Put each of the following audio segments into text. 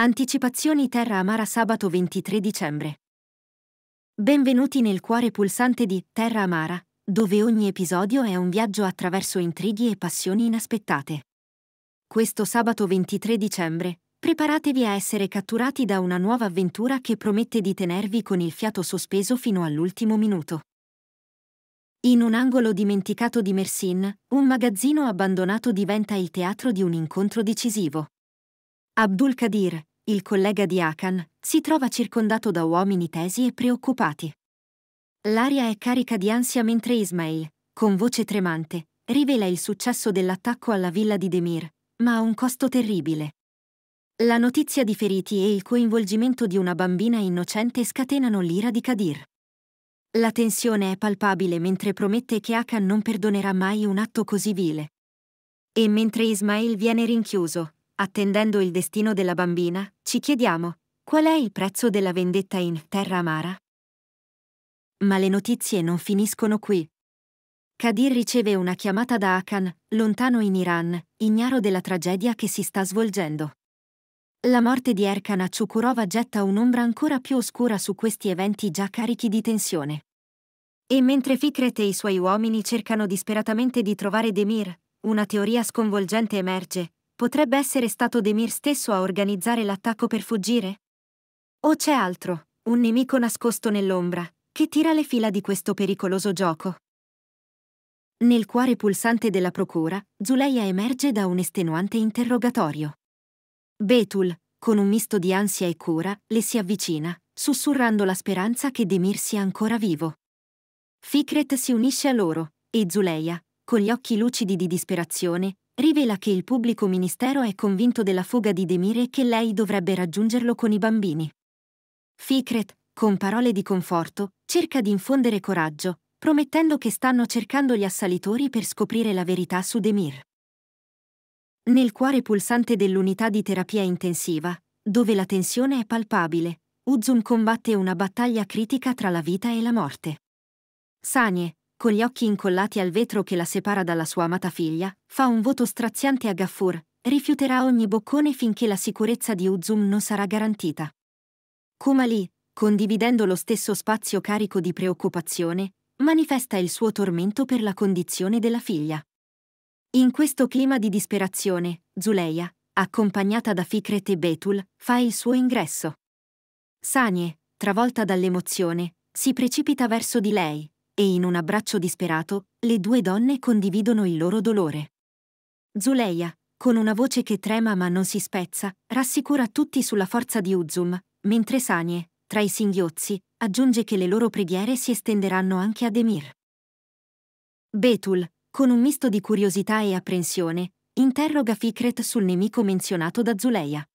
Anticipazioni Terra Amara sabato 23 dicembre. Benvenuti nel cuore pulsante di Terra Amara, dove ogni episodio è un viaggio attraverso intrighi e passioni inaspettate. Questo sabato 23 dicembre, preparatevi a essere catturati da una nuova avventura che promette di tenervi con il fiato sospeso fino all'ultimo minuto. In un angolo dimenticato di Mersin, un magazzino abbandonato diventa il teatro di un incontro decisivo. Abdul Kadir, il collega di Akan, si trova circondato da uomini tesi e preoccupati. L'aria è carica di ansia mentre Ismail, con voce tremante, rivela il successo dell'attacco alla villa di Demir, ma a un costo terribile. La notizia di feriti e il coinvolgimento di una bambina innocente scatenano l'ira di Kadir. La tensione è palpabile mentre promette che Akan non perdonerà mai un atto così vile. E mentre Ismail viene rinchiuso, attendendo il destino della bambina, ci chiediamo qual è il prezzo della vendetta in Terra Amara. Ma le notizie non finiscono qui. Kadir riceve una chiamata da Akan, lontano in Iran, ignaro della tragedia che si sta svolgendo. La morte di Erkan a Ciukurova getta un'ombra ancora più oscura su questi eventi già carichi di tensione. E mentre Fikret e i suoi uomini cercano disperatamente di trovare Demir, una teoria sconvolgente emerge, Potrebbe essere stato Demir stesso a organizzare l'attacco per fuggire? O c'è altro, un nemico nascosto nell'ombra, che tira le fila di questo pericoloso gioco? Nel cuore pulsante della procura, Zuleia emerge da un estenuante interrogatorio. Betul, con un misto di ansia e cura, le si avvicina, sussurrando la speranza che Demir sia ancora vivo. Fikret si unisce a loro, e Zuleia, con gli occhi lucidi di disperazione, rivela che il pubblico ministero è convinto della fuga di Demir e che lei dovrebbe raggiungerlo con i bambini. Fikret, con parole di conforto, cerca di infondere coraggio, promettendo che stanno cercando gli assalitori per scoprire la verità su Demir. Nel cuore pulsante dell'unità di terapia intensiva, dove la tensione è palpabile, Uzun combatte una battaglia critica tra la vita e la morte. Sanie, con gli occhi incollati al vetro che la separa dalla sua amata figlia, fa un voto straziante a Gaffur, rifiuterà ogni boccone finché la sicurezza di Uzum non sarà garantita. Kumali, condividendo lo stesso spazio carico di preoccupazione, manifesta il suo tormento per la condizione della figlia. In questo clima di disperazione, Zuleia, accompagnata da Fikret e Betul, fa il suo ingresso. Sanie, travolta dall'emozione, si precipita verso di lei, e in un abbraccio disperato, le due donne condividono il loro dolore. Zuleia, con una voce che trema ma non si spezza, rassicura tutti sulla forza di Uzum, mentre Sanie, tra i singhiozzi, aggiunge che le loro preghiere si estenderanno anche ad Emir. Betul, con un misto di curiosità e apprensione, interroga Fikret sul nemico menzionato da Zuleia.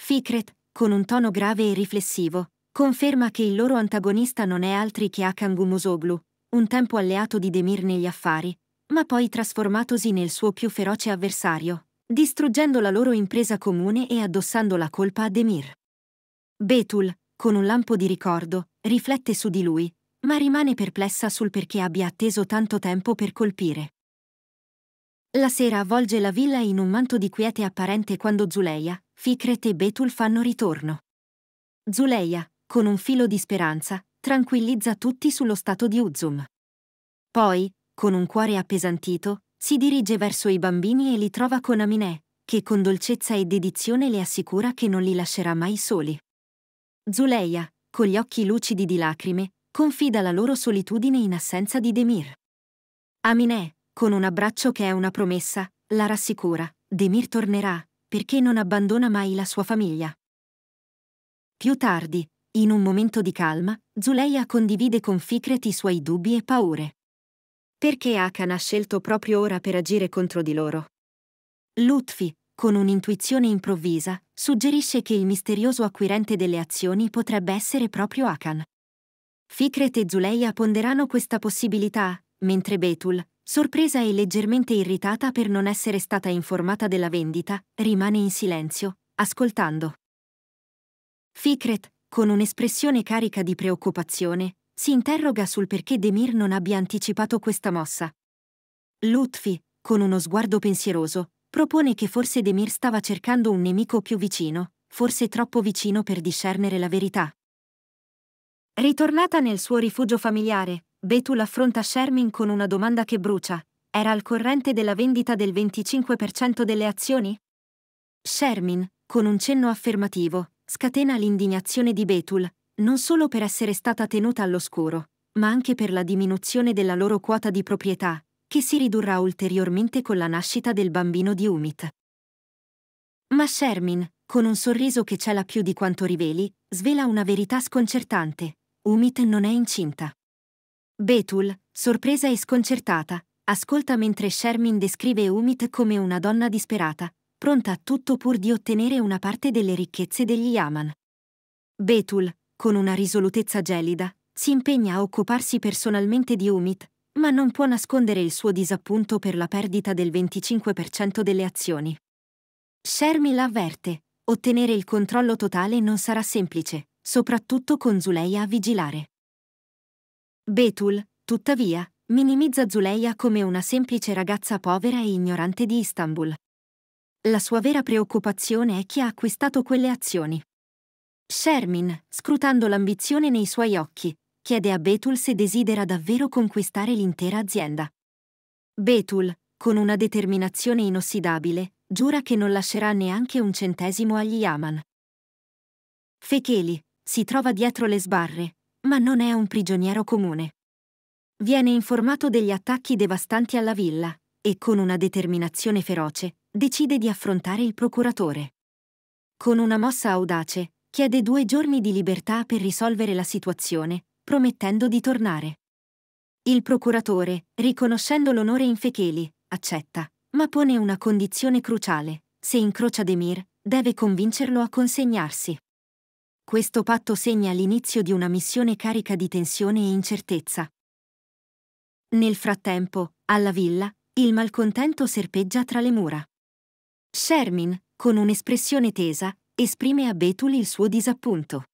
Fikret, con un tono grave e riflessivo, conferma che il loro antagonista non è altri che Akan Gumosoglu, un tempo alleato di Demir negli affari, ma poi trasformatosi nel suo più feroce avversario, distruggendo la loro impresa comune e addossando la colpa a Demir. Betul, con un lampo di ricordo, riflette su di lui, ma rimane perplessa sul perché abbia atteso tanto tempo per colpire. La sera avvolge la villa in un manto di quiete apparente quando Zuleia, Fikret e Betul fanno ritorno. Zuleia, con un filo di speranza, tranquillizza tutti sullo stato di Uzum. Poi, con un cuore appesantito, si dirige verso i bambini e li trova con Aminè, che con dolcezza e dedizione le assicura che non li lascerà mai soli. Zuleia, con gli occhi lucidi di lacrime, confida la loro solitudine in assenza di Demir. Aminè, con un abbraccio che è una promessa, la rassicura, Demir tornerà, perché non abbandona mai la sua famiglia. Più tardi, in un momento di calma, Zuleia condivide con Fikret i suoi dubbi e paure. Perché Akan ha scelto proprio ora per agire contro di loro? Lutfi, con un'intuizione improvvisa, suggerisce che il misterioso acquirente delle azioni potrebbe essere proprio Akan. Fikret e Zuleia ponderano questa possibilità, mentre Betul, sorpresa e leggermente irritata per non essere stata informata della vendita, rimane in silenzio, ascoltando. Fikret, con un'espressione carica di preoccupazione, si interroga sul perché Demir non abbia anticipato questa mossa. Lutfi, con uno sguardo pensieroso, propone che forse Demir stava cercando un nemico più vicino, forse troppo vicino per discernere la verità. Ritornata nel suo rifugio familiare, Betul affronta Shermin con una domanda che brucia. Era al corrente della vendita del 25% delle azioni? Shermin, con un cenno affermativo, scatena l'indignazione di Betul, non solo per essere stata tenuta all'oscuro, ma anche per la diminuzione della loro quota di proprietà, che si ridurrà ulteriormente con la nascita del bambino di Umit. Ma Shermin, con un sorriso che cela più di quanto riveli, svela una verità sconcertante. Umit non è incinta. Betul, sorpresa e sconcertata, ascolta mentre Shermin descrive Umit come una donna disperata, pronta a tutto pur di ottenere una parte delle ricchezze degli Yaman. Betul, con una risolutezza gelida, si impegna a occuparsi personalmente di Umit, ma non può nascondere il suo disappunto per la perdita del 25% delle azioni. Shermil avverte, ottenere il controllo totale non sarà semplice, soprattutto con Zuleia a vigilare. Betul, tuttavia, minimizza Zuleia come una semplice ragazza povera e ignorante di Istanbul. La sua vera preoccupazione è chi ha acquistato quelle azioni. Shermin, scrutando l'ambizione nei suoi occhi, chiede a Betul se desidera davvero conquistare l'intera azienda. Betul, con una determinazione inossidabile, giura che non lascerà neanche un centesimo agli Yaman. Fecheli, si trova dietro le sbarre, ma non è un prigioniero comune. Viene informato degli attacchi devastanti alla villa e, con una determinazione feroce, decide di affrontare il procuratore. Con una mossa audace, chiede due giorni di libertà per risolvere la situazione, promettendo di tornare. Il procuratore, riconoscendo l'onore in Fecheli, accetta, ma pone una condizione cruciale. Se incrocia Demir, deve convincerlo a consegnarsi. Questo patto segna l'inizio di una missione carica di tensione e incertezza. Nel frattempo, alla villa, il malcontento serpeggia tra le mura. Shermin, con un'espressione tesa, esprime a Betul il suo disappunto.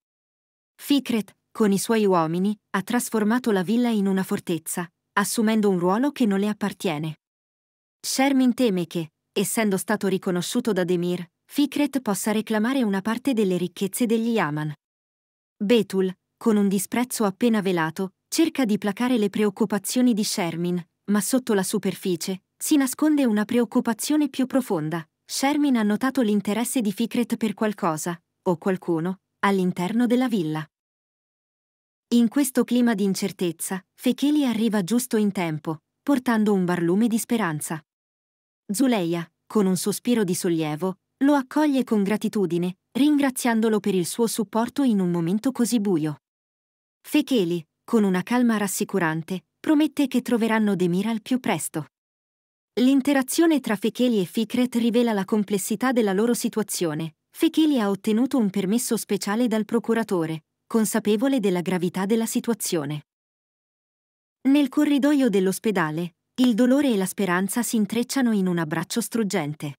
Fikret, con i suoi uomini, ha trasformato la villa in una fortezza, assumendo un ruolo che non le appartiene. Shermin teme che, essendo stato riconosciuto da Demir, Fikret possa reclamare una parte delle ricchezze degli Yaman. Betul, con un disprezzo appena velato, cerca di placare le preoccupazioni di Shermin, ma sotto la superficie si nasconde una preoccupazione più profonda, Shermin ha notato l'interesse di Fikret per qualcosa, o qualcuno, all'interno della villa. In questo clima di incertezza, Fekeli arriva giusto in tempo, portando un barlume di speranza. Zuleia, con un sospiro di sollievo, lo accoglie con gratitudine, ringraziandolo per il suo supporto in un momento così buio. Fekeli, con una calma rassicurante, promette che troveranno Demir al più presto. L'interazione tra Fekeli e Fikret rivela la complessità della loro situazione. Fekeli ha ottenuto un permesso speciale dal procuratore, consapevole della gravità della situazione. Nel corridoio dell'ospedale, il dolore e la speranza si intrecciano in un abbraccio struggente.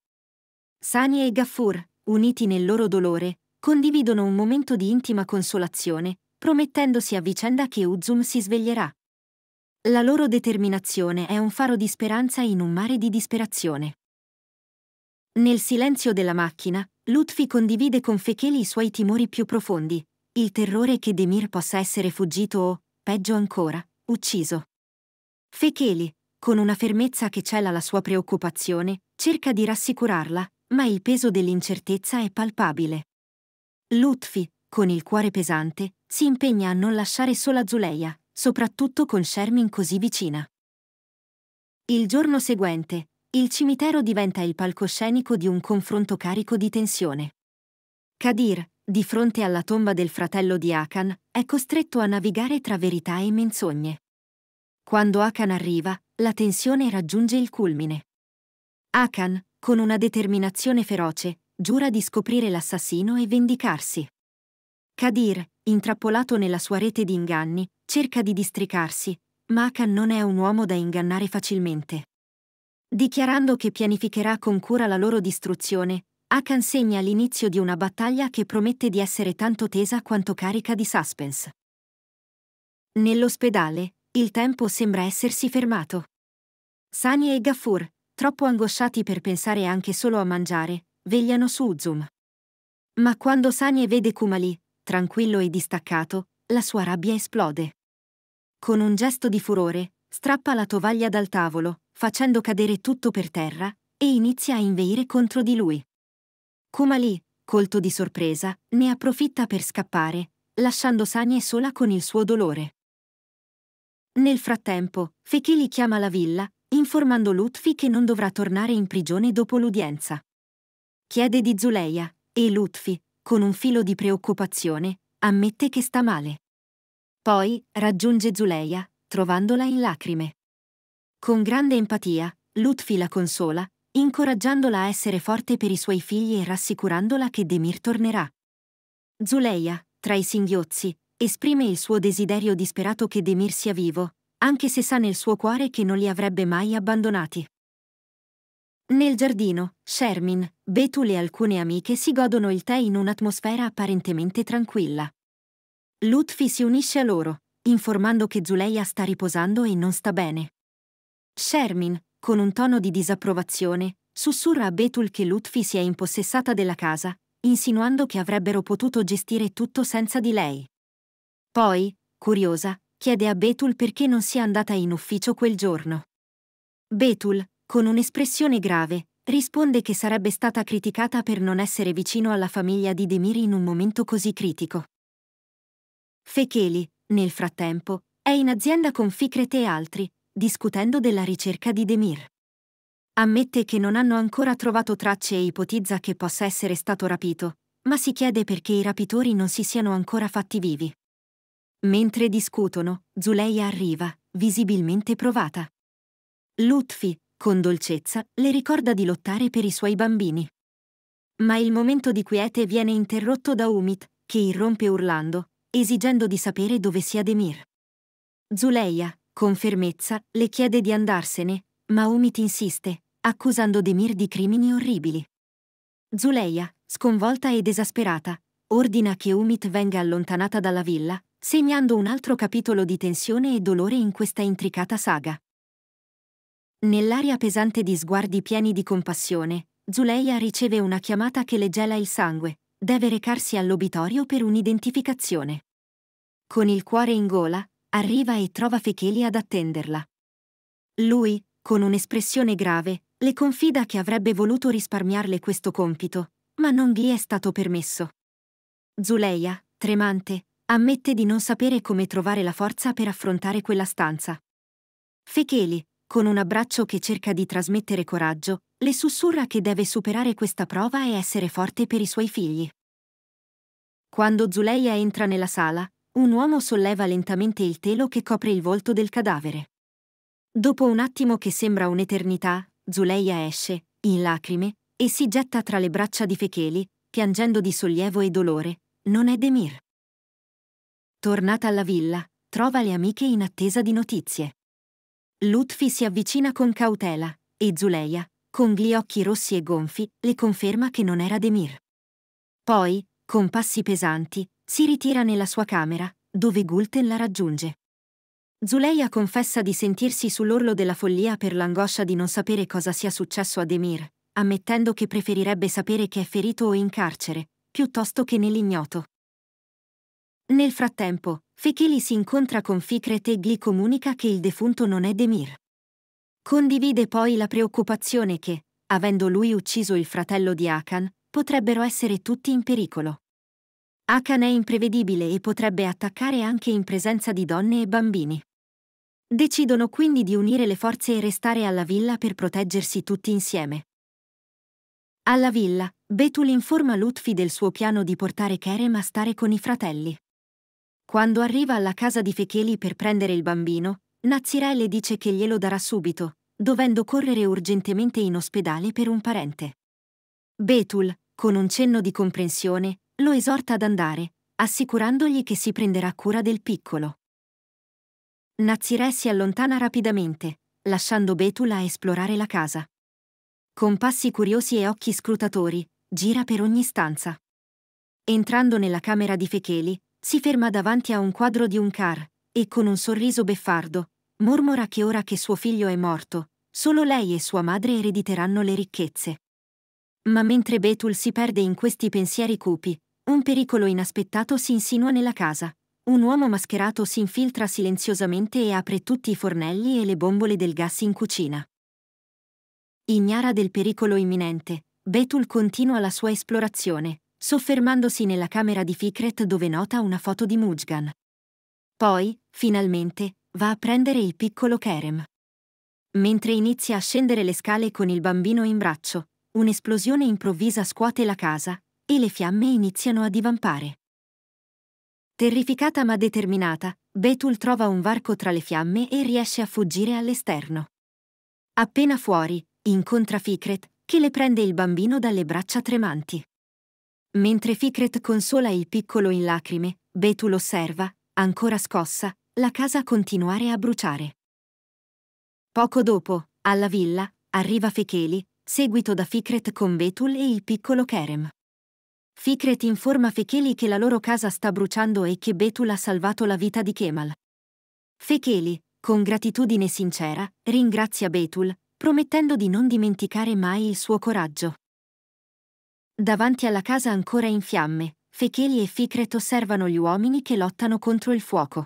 Sani e Gaffur, uniti nel loro dolore, condividono un momento di intima consolazione, promettendosi a vicenda che Uzum si sveglierà. La loro determinazione è un faro di speranza in un mare di disperazione. Nel silenzio della macchina, Lutfi condivide con Fecheli i suoi timori più profondi, il terrore che Demir possa essere fuggito o, peggio ancora, ucciso. Fecheli, con una fermezza che cela la sua preoccupazione, cerca di rassicurarla, ma il peso dell'incertezza è palpabile. Lutfi, con il cuore pesante, si impegna a non lasciare sola Zuleia, soprattutto con Shermin così vicina. Il giorno seguente, il cimitero diventa il palcoscenico di un confronto carico di tensione. Kadir, di fronte alla tomba del fratello di Akan, è costretto a navigare tra verità e menzogne. Quando Akan arriva, la tensione raggiunge il culmine. Akan, con una determinazione feroce, giura di scoprire l'assassino e vendicarsi. Kadir, intrappolato nella sua rete di inganni, cerca di districarsi, ma Akan non è un uomo da ingannare facilmente. Dichiarando che pianificherà con cura la loro distruzione, Akan segna l'inizio di una battaglia che promette di essere tanto tesa quanto carica di suspense. Nell'ospedale, il tempo sembra essersi fermato. Sani e Gaffur, troppo angosciati per pensare anche solo a mangiare, vegliano su Uzum. Ma quando Sani vede Kumali, tranquillo e distaccato, la sua rabbia esplode. Con un gesto di furore, strappa la tovaglia dal tavolo, facendo cadere tutto per terra, e inizia a inveire contro di lui. Kumali, colto di sorpresa, ne approfitta per scappare, lasciando Sanie sola con il suo dolore. Nel frattempo, Fekili chiama la villa, informando Lutfi che non dovrà tornare in prigione dopo l'udienza. Chiede di Zuleia, e Lutfi, con un filo di preoccupazione, ammette che sta male. Poi raggiunge Zuleia, trovandola in lacrime. Con grande empatia, Lutfi la consola, incoraggiandola a essere forte per i suoi figli e rassicurandola che Demir tornerà. Zuleia, tra i singhiozzi, esprime il suo desiderio disperato che Demir sia vivo, anche se sa nel suo cuore che non li avrebbe mai abbandonati. Nel giardino, Shermin, Betul e alcune amiche si godono il tè in un'atmosfera apparentemente tranquilla. Lutfi si unisce a loro, informando che Zuleia sta riposando e non sta bene. Shermin, con un tono di disapprovazione, sussurra a Betul che Lutfi si è impossessata della casa, insinuando che avrebbero potuto gestire tutto senza di lei. Poi, curiosa, chiede a Betul perché non sia andata in ufficio quel giorno. Betul, con un'espressione grave, risponde che sarebbe stata criticata per non essere vicino alla famiglia di Demiri in un momento così critico. Fecheli, nel frattempo, è in azienda con Ficret e altri, discutendo della ricerca di Demir. Ammette che non hanno ancora trovato tracce e ipotizza che possa essere stato rapito, ma si chiede perché i rapitori non si siano ancora fatti vivi. Mentre discutono, Zuleia arriva, visibilmente provata. Lutfi, con dolcezza, le ricorda di lottare per i suoi bambini. Ma il momento di quiete viene interrotto da Umit, che irrompe urlando, esigendo di sapere dove sia Demir. Zuleia, con fermezza, le chiede di andarsene, ma Umit insiste, accusando Demir di crimini orribili. Zuleia, sconvolta ed esasperata, ordina che Umit venga allontanata dalla villa, segnando un altro capitolo di tensione e dolore in questa intricata saga. Nell'aria pesante di sguardi pieni di compassione, Zuleia riceve una chiamata che le gela il sangue. Deve recarsi all'obitorio per un'identificazione. Con il cuore in gola, arriva e trova Fecheli ad attenderla. Lui, con un'espressione grave, le confida che avrebbe voluto risparmiarle questo compito, ma non gli è stato permesso. Zuleia, tremante, ammette di non sapere come trovare la forza per affrontare quella stanza. Fecheli, con un abbraccio che cerca di trasmettere coraggio, le sussurra che deve superare questa prova e essere forte per i suoi figli. Quando Zuleia entra nella sala, un uomo solleva lentamente il telo che copre il volto del cadavere. Dopo un attimo che sembra un'eternità, Zuleia esce, in lacrime, e si getta tra le braccia di Fecheli, piangendo di sollievo e dolore. Non è Demir. Tornata alla villa, trova le amiche in attesa di notizie. Lutfi si avvicina con cautela e Zuleia, con gli occhi rossi e gonfi, le conferma che non era Demir. Poi, con passi pesanti, si ritira nella sua camera, dove Gulten la raggiunge. Zuleia confessa di sentirsi sull'orlo della follia per l'angoscia di non sapere cosa sia successo a Demir, ammettendo che preferirebbe sapere che è ferito o in carcere, piuttosto che nell'ignoto. Nel frattempo, Fekili si incontra con Fikret e gli comunica che il defunto non è Demir. Condivide poi la preoccupazione che, avendo lui ucciso il fratello di Akan, potrebbero essere tutti in pericolo. Akan è imprevedibile e potrebbe attaccare anche in presenza di donne e bambini. Decidono quindi di unire le forze e restare alla villa per proteggersi tutti insieme. Alla villa, Betul informa Lutfi del suo piano di portare Kerem a stare con i fratelli. Quando arriva alla casa di Fecheli per prendere il bambino, Nazirè le dice che glielo darà subito, dovendo correre urgentemente in ospedale per un parente. Betul, con un cenno di comprensione, lo esorta ad andare, assicurandogli che si prenderà cura del piccolo. Nazirè si allontana rapidamente, lasciando Betul a esplorare la casa. Con passi curiosi e occhi scrutatori, gira per ogni stanza. Entrando nella camera di Fecheli, si ferma davanti a un quadro di un car e con un sorriso beffardo mormora che ora che suo figlio è morto, solo lei e sua madre erediteranno le ricchezze. Ma mentre Betul si perde in questi pensieri cupi, un pericolo inaspettato si insinua nella casa. Un uomo mascherato si infiltra silenziosamente e apre tutti i fornelli e le bombole del gas in cucina. Ignara del pericolo imminente, Betul continua la sua esplorazione, soffermandosi nella camera di Fikret dove nota una foto di Mujgan. Poi, finalmente, va a prendere il piccolo Kerem. Mentre inizia a scendere le scale con il bambino in braccio, un'esplosione improvvisa scuote la casa e le fiamme iniziano a divampare. Terrificata ma determinata, Betul trova un varco tra le fiamme e riesce a fuggire all'esterno. Appena fuori, incontra Fikret, che le prende il bambino dalle braccia tremanti. Mentre Fikret consola il piccolo in lacrime, Betul osserva, ancora scossa, la casa continuare a bruciare. Poco dopo, alla villa, arriva Fekeli, seguito da Fikret con Betul e il piccolo Kerem. Fikret informa Fekeli che la loro casa sta bruciando e che Betul ha salvato la vita di Kemal. Fekeli, con gratitudine sincera, ringrazia Betul, promettendo di non dimenticare mai il suo coraggio. Davanti alla casa ancora in fiamme, Fecheli e Ficret osservano gli uomini che lottano contro il fuoco.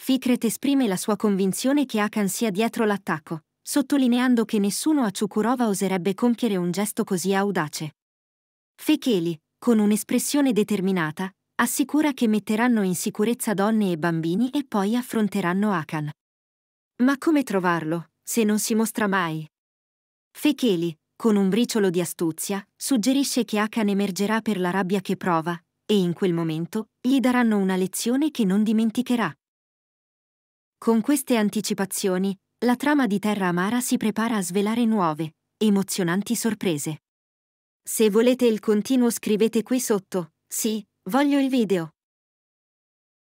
Ficret esprime la sua convinzione che Akan sia dietro l'attacco, sottolineando che nessuno a Ciukurova oserebbe compiere un gesto così audace. Fecheli, con un'espressione determinata, assicura che metteranno in sicurezza donne e bambini e poi affronteranno Akan. Ma come trovarlo, se non si mostra mai? Fecheli, con un briciolo di astuzia, suggerisce che Akan emergerà per la rabbia che prova, e in quel momento gli daranno una lezione che non dimenticherà. Con queste anticipazioni, la trama di Terra Amara si prepara a svelare nuove, emozionanti sorprese. Se volete il continuo scrivete qui sotto, sì, voglio il video.